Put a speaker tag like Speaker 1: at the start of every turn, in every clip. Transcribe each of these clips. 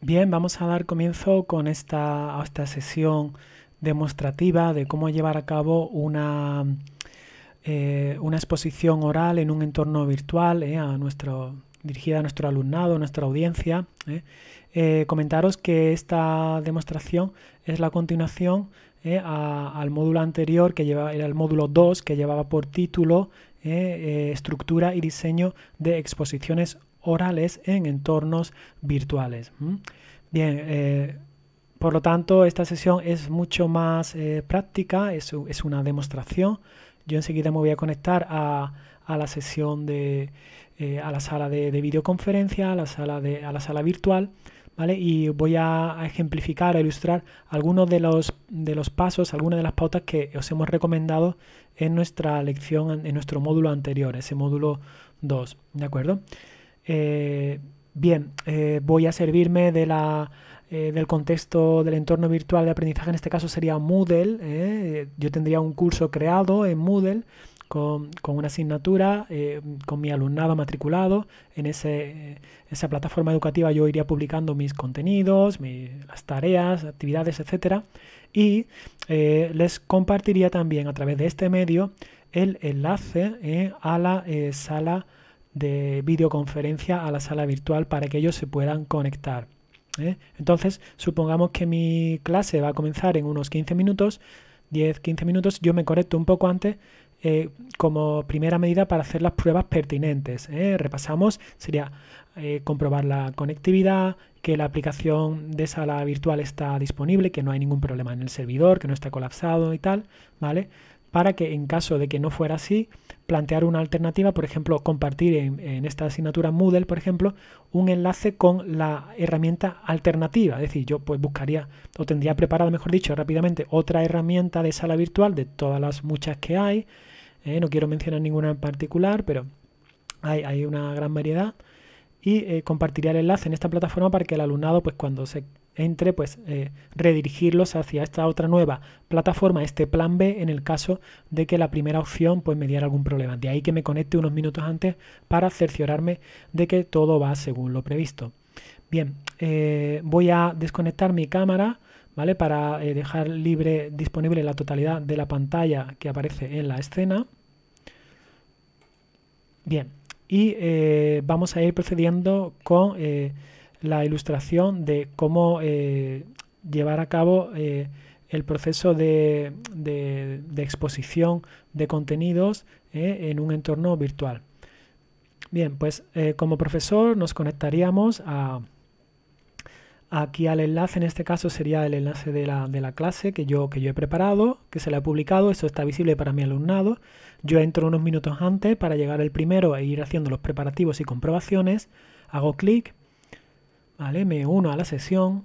Speaker 1: Bien, vamos a dar comienzo con esta, esta sesión demostrativa de cómo llevar a cabo una, eh, una exposición oral en un entorno virtual eh, a nuestro, dirigida a nuestro alumnado, a nuestra audiencia. Eh. comentaros que esta demostración es la continuación al módulo anterior, que lleva, era el módulo 2, que llevaba por título Estructura y diseño de exposiciones orales en entornos virtuales. Bien, eh, por lo tanto, esta sesión es mucho más eh, práctica, es, una demostración. Yo enseguida me voy a conectar a, la sesión de, eh, a la sala de, videoconferencia, a la sala, a la sala virtual, ¿vale? Y voy a, ejemplificar, a ilustrar algunos de los, de los pasos, algunas de las pautas que os hemos recomendado en nuestra lección, en nuestro módulo anterior, ese módulo 2, ¿de acuerdo? Eh, bien, eh, voy a servirme de eh, del contexto del entorno virtual de aprendizaje, en este caso sería Moodle, yo tendría un curso creado en Moodle con, una asignatura, con mi alumnado matriculado, en esa plataforma educativa yo iría publicando mis contenidos, las tareas, actividades, etc. y les compartiría también a través de este medio el enlace a la sala de videoconferencia a la sala virtual para que ellos se puedan conectar. ¿eh? Entonces, supongamos que mi clase va a comenzar en unos 15 minutos, 10-15 minutos, yo me conecto un poco antes eh, como primera medida para hacer las pruebas pertinentes. ¿eh? Repasamos, sería comprobar la conectividad, que la aplicación de sala virtual está disponible, que no hay ningún problema en el servidor, que no está colapsado y tal, ¿vale? para que en caso de que no fuera así, plantear una alternativa, por ejemplo, compartir en, esta asignatura Moodle, por ejemplo, un enlace con la herramienta alternativa. Es decir, yo pues buscaría o tendría preparada, mejor dicho, rápidamente otra herramienta de sala virtual de todas las muchas que hay. ¿eh? no quiero mencionar ninguna en particular, pero hay, una gran variedad. Y eh, compartiría el enlace en esta plataforma para que el alumnado, pues cuando se entre, pues eh, redirigirlos hacia esta otra nueva plataforma, este plan B, en el caso de que la primera opción pues me diera algún problema. De ahí que me conecte unos minutos antes para cerciorarme de que todo va según lo previsto. Bien, eh, voy a desconectar mi cámara. ¿Vale? Para eh, dejar libre, disponible la totalidad de la pantalla que aparece en la escena. Bien, y vamos a ir procediendo con la ilustración de cómo eh, llevar a cabo eh, el proceso de, exposición de contenidos eh, en un entorno virtual. Bien, pues como profesor nos conectaríamos a, aquí al enlace, en este caso sería el enlace de la, clase que yo, que yo he preparado, que se le ha publicado, eso está visible para mi alumnado. Yo entro unos minutos antes para llegar el primero e ir haciendo los preparativos y comprobaciones, hago clic Vale, me uno a la sesión.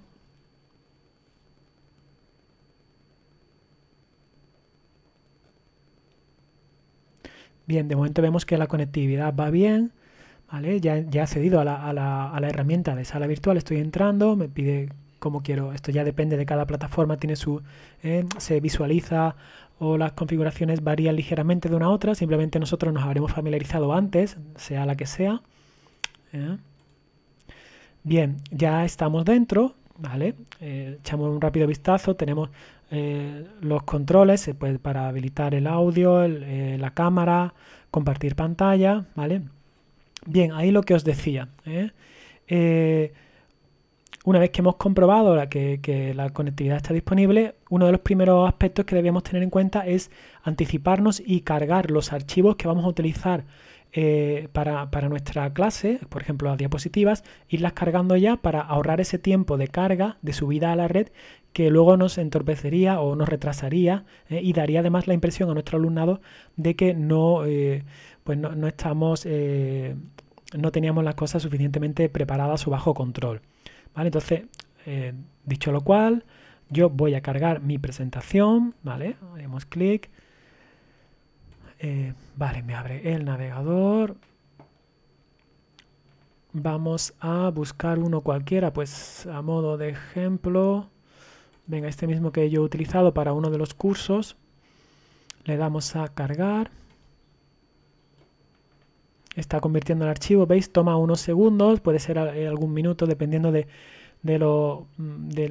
Speaker 1: Bien, de momento vemos que la conectividad va bien. ¿vale? Ya, ya he accedido a la, herramienta de sala virtual, estoy entrando, me pide cómo quiero. Esto ya depende de cada plataforma, tiene su, eh, se visualiza o las configuraciones varían ligeramente de una a otra. Simplemente nosotros nos habremos familiarizado antes, sea la que sea. ¿eh? Bien, ya estamos dentro, ¿vale? Eh, echamos un rápido vistazo, tenemos eh, los controles eh, pues, para habilitar el audio, la cámara, compartir pantalla, ¿vale? Bien, ahí lo que os decía. una vez que hemos comprobado que, que la conectividad está disponible, uno de los primeros aspectos que debíamos tener en cuenta es anticiparnos y cargar los archivos que vamos a utilizar eh, para, nuestra clase, por ejemplo las diapositivas, irlas cargando ya para ahorrar ese tiempo de carga, de subida a la red, que luego nos entorpecería o nos retrasaría eh, y daría además la impresión a nuestro alumnado de que no, eh, pues estamos, no teníamos las cosas suficientemente preparadas o bajo control. Entonces, dicho lo cual, yo voy a cargar mi presentación, ¿vale? Haremos clic eh, vale, me abre el navegador. Vamos a buscar uno cualquiera, pues a modo de ejemplo. Venga, este mismo que yo he utilizado para uno de los cursos. Le damos a cargar. Está convirtiendo el archivo, ¿veis? Toma unos segundos, puede ser eh, algún minuto dependiendo de, lo, mm, de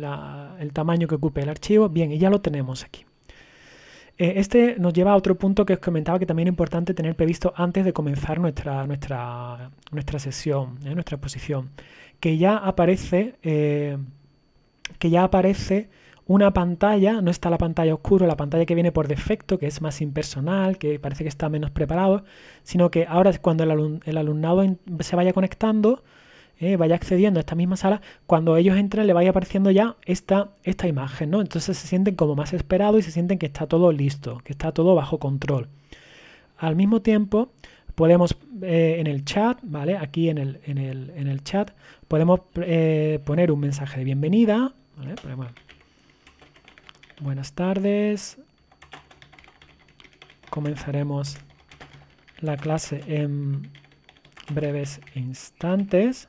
Speaker 1: el tamaño que ocupe el archivo. Bien, y ya lo tenemos aquí. Eh, este nos lleva a otro punto que os comentaba que también es importante tener previsto antes de comenzar nuestra, nuestra, nuestra sesión, ¿eh? nuestra exposición, que ya aparece, eh, que ya aparece una pantalla, no está la pantalla oscura, la pantalla que viene por defecto, que es más impersonal, que parece que está menos preparado, sino que ahora es cuando el alumnado se vaya conectando, eh, vaya accediendo a esta misma sala, cuando ellos entren le vaya apareciendo ya esta, esta imagen, Entonces se sienten como más esperados y se sienten que está todo listo, que está todo bajo control. Al mismo tiempo, podemos eh, en el chat, ¿vale? Aquí en el, chat, podemos eh, poner un mensaje de bienvenida, Buenas tardes. Comenzaremos la clase en breves instantes.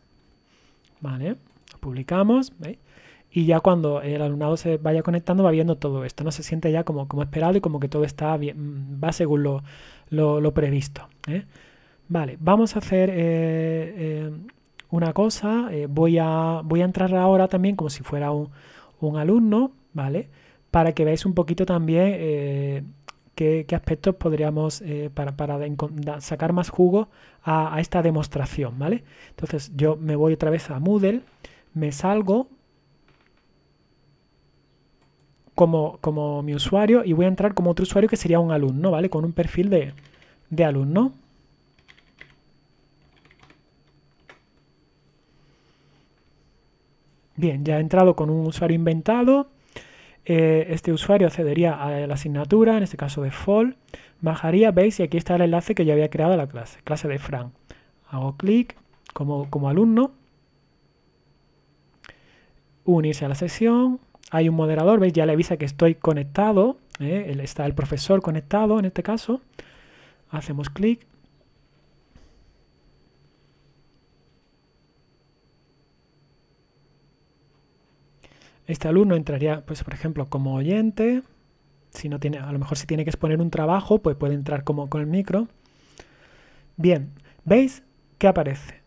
Speaker 1: ¿vale? Lo publicamos, Y ya cuando el alumnado se vaya conectando va viendo todo esto, ¿no? Se siente ya como, como esperado y como que todo está bien, va según lo, previsto, ¿eh? Vale, vamos a hacer eh, eh, una cosa, voy, a, voy a entrar ahora también como si fuera un, un alumno, ¿vale? Para que veáis un poquito también qué, aspectos podríamos, eh, para, sacar más jugo a, esta demostración, ¿vale? Entonces yo me voy otra vez a Moodle, me salgo como, mi usuario y voy a entrar como otro usuario que sería un alumno, ¿vale? Con un perfil de, de alumno. Bien, ya he entrado con un usuario inventado eh, este usuario accedería a la asignatura, en este caso de fall, bajaría, veis, y aquí está el enlace que yo había creado a la clase, clase de Fran. Hago clic como, como alumno, unirse a la sesión, hay un moderador, veis, ya le avisa que estoy conectado, eh, está el profesor conectado en este caso, hacemos clic, Este alumno entraría, pues por ejemplo, como oyente. Si no tiene, a lo mejor si tiene que exponer un trabajo, pues puede entrar como con el micro. Bien, ¿veis qué aparece?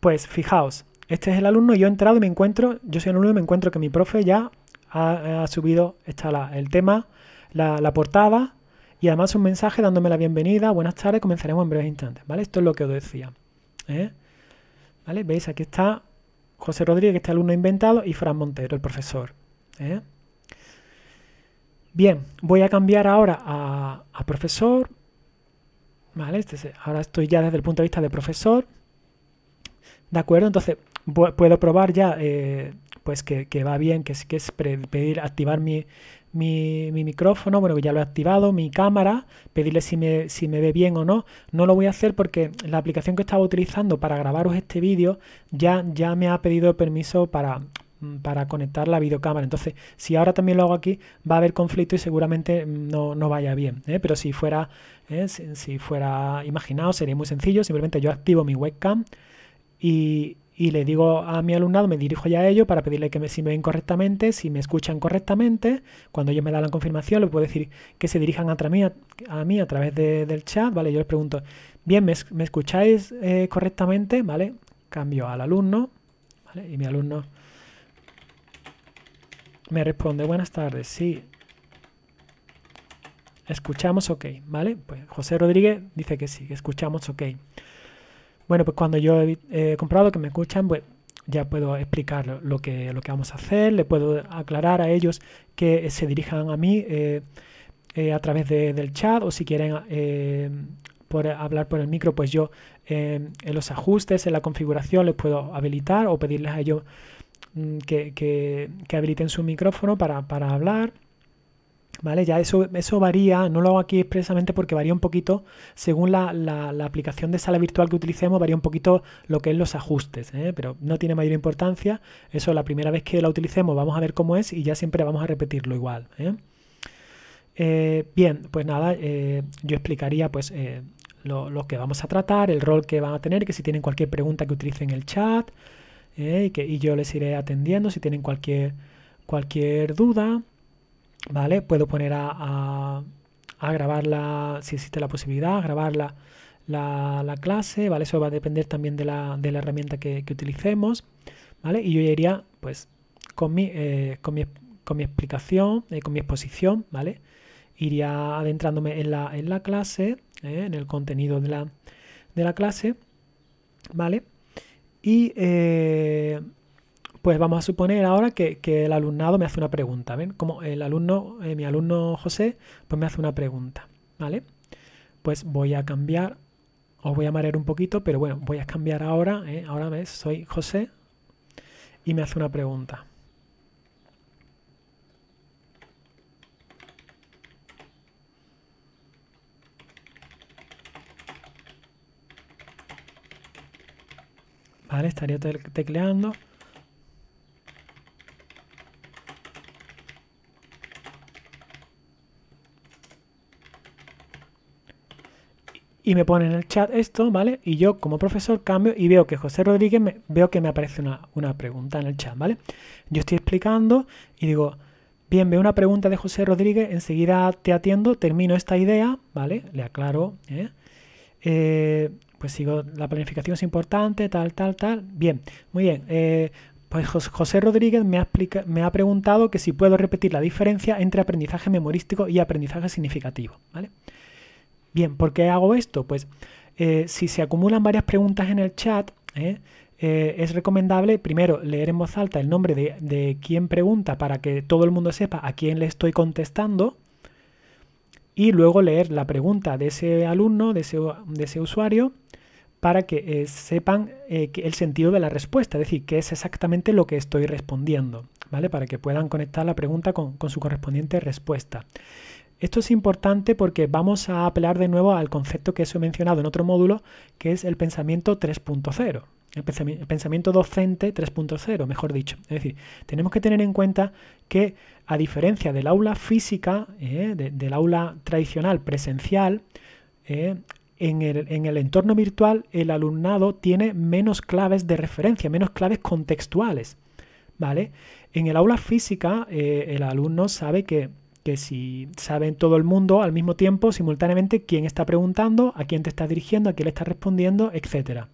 Speaker 1: Pues fijaos, este es el alumno, yo he entrado y me encuentro, yo soy el alumno y me encuentro que mi profe ya ha, subido, está el tema, la, portada, y además un mensaje dándome la bienvenida, buenas tardes, comenzaremos en breves instantes, ¿vale? Esto es lo que os decía, ¿eh? ¿Vale? Veis, aquí está José Rodríguez, este alumno inventado, y Fran Montero, el profesor. ¿eh? Bien, voy a cambiar ahora a, profesor. Este ahora estoy ya desde el punto de vista de profesor. ¿De acuerdo? Entonces, puedo probar ya eh, pues que, va bien, que, que es pedir activar mi, mi, micrófono, bueno, que ya lo he activado, mi cámara, pedirle si me, si me ve bien o no. No lo voy a hacer porque la aplicación que estaba utilizando para grabaros este vídeo ya, ya me ha pedido permiso para, mm, para conectar la videocámara. Entonces, si ahora también lo hago aquí, va a haber conflicto y seguramente mm, no, vaya bien. ¿eh? Pero si fuera, ¿eh? si, fuera imaginado, sería muy sencillo. Simplemente yo activo mi webcam y, y le digo a mi alumnado, me dirijo ya a ellos para pedirle que me, si me ven correctamente, si me escuchan correctamente. Cuando ellos me dan la confirmación, les puedo decir que se dirijan a, mí, a, mí a través del chat, ¿vale? Yo les pregunto, bien, ¿me, escucháis eh, correctamente? ¿Vale? Cambio al alumno, Y mi alumno me responde, buenas tardes, sí. Escuchamos, ok, ¿vale? Pues José Rodríguez dice que sí, que escuchamos, ok. Bueno, pues cuando yo he eh, comprado, que me escuchan, pues ya puedo explicar lo que, lo que vamos a hacer, le puedo aclarar a ellos que eh, se dirijan a mí eh, a través del chat o si quieren por hablar por el micro, pues yo en los ajustes, en la configuración les puedo habilitar o pedirles a ellos mm, que, habiliten su micrófono para, para hablar. ¿Vale? Ya eso, eso varía, no lo hago aquí expresamente porque varía un poquito, según la, aplicación de sala virtual que utilicemos, varía un poquito lo que es los ajustes, ¿eh? pero no tiene mayor importancia. Eso la primera vez que la utilicemos vamos a ver cómo es y ya siempre vamos a repetirlo igual. ¿eh? Eh, bien, pues nada, yo explicaría pues lo, que vamos a tratar, el rol que van a tener, que si tienen cualquier pregunta que utilicen el chat y, que, yo les iré atendiendo si tienen cualquier, cualquier duda. ¿vale? Puedo poner a, grabarla, si existe la posibilidad, a la, clase, ¿vale? Eso va a depender también de la, de la herramienta que, utilicemos, ¿vale? Y yo iría, pues, con mi, eh, con mi, con mi explicación, eh, con mi exposición, ¿vale? Iría adentrándome en la, en la clase, ¿eh? en el contenido de la, de la clase, ¿vale? Y pues vamos a suponer ahora que, el alumnado me hace una pregunta, ¿ven? Como el alumno, eh, mi alumno José, pues me hace una pregunta, ¿vale? Pues voy a cambiar, os voy a marear un poquito, pero bueno, voy a cambiar ahora, ¿eh? ahora ves, soy José y me hace una pregunta. Vale, estaría tecleando. y me pone en el chat esto, ¿vale? Y yo como profesor cambio y veo que José Rodríguez, me, veo que me aparece una, una pregunta en el chat, ¿vale? Yo estoy explicando y digo, bien, veo una pregunta de José Rodríguez, enseguida te atiendo, termino esta idea, ¿vale? Le aclaro, ¿eh? eh pues sigo, la planificación es importante, tal, tal, tal. Bien, muy bien. Eh, pues José Rodríguez me me ha preguntado que si puedo repetir la diferencia entre aprendizaje memorístico y aprendizaje significativo, ¿vale? Bien, ¿por qué hago esto? Pues eh, si se acumulan varias preguntas en el chat, ¿eh? Eh, es recomendable primero leer en voz alta el nombre de, de quien pregunta para que todo el mundo sepa a quién le estoy contestando y luego leer la pregunta de ese alumno, de ese, de ese usuario, para que sepan el sentido de la respuesta, es decir, qué es exactamente lo que estoy respondiendo, ¿vale? Para que puedan conectar la pregunta con, con su correspondiente respuesta. Esto es importante porque vamos a apelar de nuevo al concepto que os he mencionado en otro módulo, que es el pensamiento 3.0, el pensamiento docente 3.0, mejor dicho. Es decir, tenemos que tener en cuenta que a diferencia del aula física, eh, del aula tradicional presencial, eh, en el, entorno virtual el alumnado tiene menos claves de referencia, menos claves contextuales. ¿Vale? En el aula física, eh, el alumno sabe que que si sabe todo el mundo al mismo tiempo, simultáneamente, quién está preguntando, a quién te estás dirigiendo, a quién le estás respondiendo, etcétera.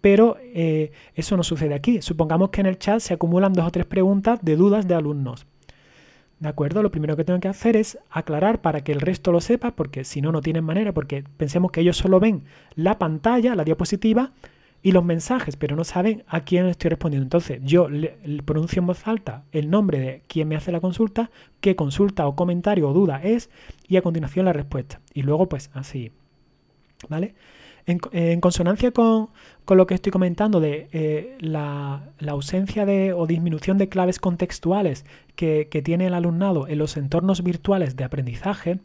Speaker 1: Pero eh, eso no sucede aquí. Supongamos que en el chat se acumulan dos o tres preguntas de dudas de alumnos. ¿De acuerdo? Lo primero que tengo que hacer es aclarar para que el resto lo sepa, porque si no, no tienen manera, porque pensemos que ellos solo ven la pantalla, la diapositiva, y los mensajes, pero no saben a quién estoy respondiendo. Entonces, yo pronuncio en voz alta el nombre de quien me hace la consulta, qué consulta o comentario o duda es, y a continuación la respuesta. Y luego, pues así. ¿Vale? En, consonancia con, lo que estoy comentando de eh, la, ausencia de o disminución de claves contextuales que, que, tiene el alumnado en los entornos virtuales de aprendizaje,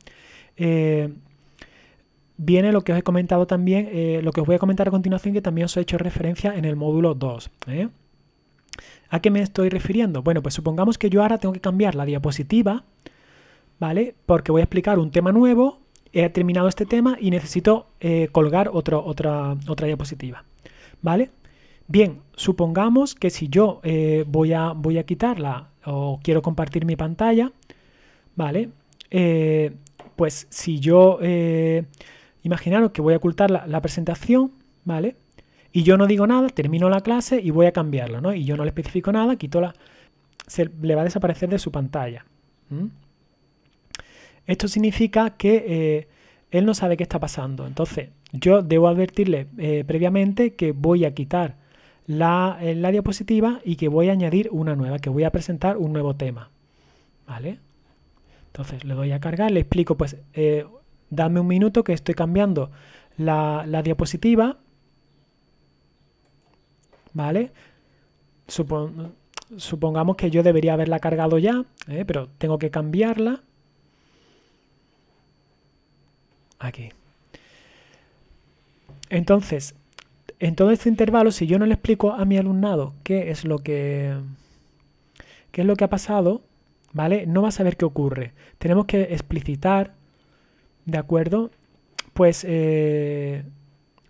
Speaker 1: eh, viene lo que os he comentado también, eh, lo que os voy a comentar a continuación, que también os he hecho referencia en el módulo 2. ¿eh? ¿A qué me estoy refiriendo? Bueno, pues supongamos que yo ahora tengo que cambiar la diapositiva, ¿vale? Porque voy a explicar un tema nuevo, he terminado este tema y necesito eh, colgar otra, otra diapositiva, ¿vale? Bien, supongamos que si yo voy, a, voy a quitarla o quiero compartir mi pantalla, ¿vale? pues si yo Imaginaros que voy a ocultar la, presentación, ¿vale? Y yo no digo nada, termino la clase y voy a cambiarla, ¿no? Y yo no le especifico nada, quito la... le va a desaparecer de su pantalla. Esto significa que eh, él no sabe qué está pasando. Entonces, yo debo advertirle eh, previamente que voy a quitar la, eh, la, diapositiva y que voy a añadir una nueva, que voy a presentar un nuevo tema. ¿Vale? Entonces, le doy a cargar, le explico, pues, Dame un minuto que estoy cambiando la, diapositiva. ¿Vale? supongamos que yo debería haberla cargado ya, ¿eh? pero tengo que cambiarla. Aquí. Entonces, en todo este intervalo, si yo no le explico a mi alumnado qué es lo que, qué es lo que ha pasado, ¿vale? No va a saber qué ocurre. Tenemos que explicitar ¿de acuerdo? Pues eh,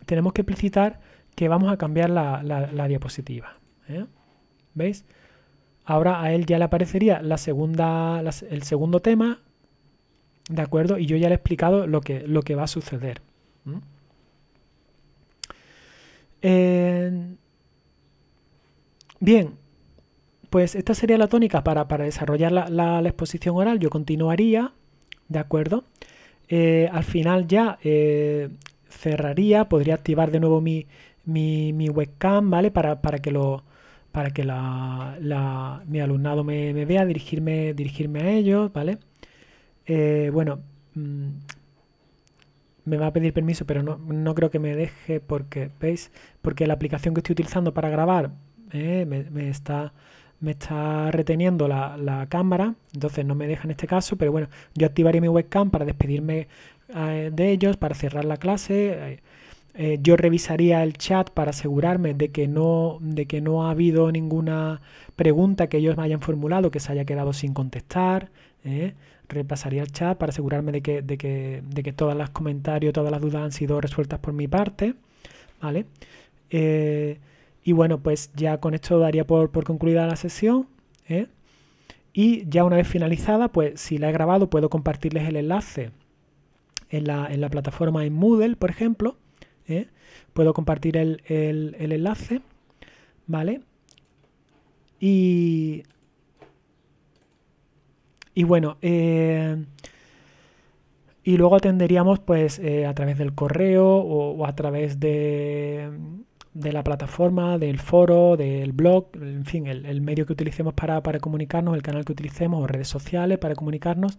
Speaker 1: tenemos que explicitar que vamos a cambiar la, diapositiva. ¿eh? ¿Veis? Ahora a él ya le aparecería la segunda, el segundo tema, ¿de acuerdo? Y yo ya le he explicado lo que, va a suceder. Eh, bien, pues esta sería la tónica para, desarrollar la, exposición oral. Yo continuaría, ¿de acuerdo? Eh, al final ya eh, cerraría, podría activar de nuevo mi, webcam, ¿vale? Para, que lo para que la, mi alumnado me, vea, dirigirme, dirigirme a ellos, ¿vale? Eh, bueno, mm, me va a pedir permiso, pero no, no, creo que me deje porque, ¿veis? Porque la aplicación que estoy utilizando para grabar me está me está reteniendo la, la, cámara, entonces no me deja en este caso, pero bueno, yo activaré mi webcam para despedirme eh, de ellos, para cerrar la clase. Eh, eh, yo revisaría el chat para asegurarme de que no de que no ha habido ninguna pregunta que ellos me hayan formulado que se haya quedado sin contestar repasaría el chat para asegurarme de que de que, todos los comentarios todas las dudas han sido resueltas por mi parte vale y bueno, pues ya con esto daría por, concluida la sesión. ¿eh? Y ya una vez finalizada, pues si la he grabado, puedo compartirles el enlace en la, plataforma en Moodle, por ejemplo. ¿eh? Puedo compartir el, enlace, ¿vale? Y, y bueno, eh, y luego atenderíamos pues a través del correo o a través de de la plataforma, del foro, del blog, en fin, el, medio que utilicemos para, comunicarnos, el canal que utilicemos o redes sociales para comunicarnos,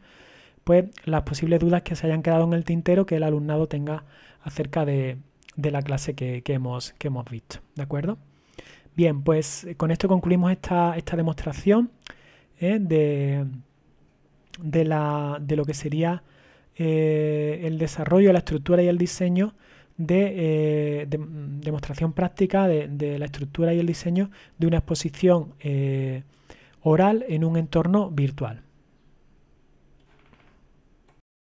Speaker 1: pues las posibles dudas que se hayan quedado en el tintero que el alumnado tenga acerca de, la clase que, hemos, que hemos visto. ¿De acuerdo? Bien, pues eh, con esto concluimos esta, esta demostración ¿eh? de, lo que sería eh, el desarrollo, la estructura y el diseño de, eh, mm, demostración práctica de, la estructura y el diseño de una exposición eh, oral en un entorno virtual.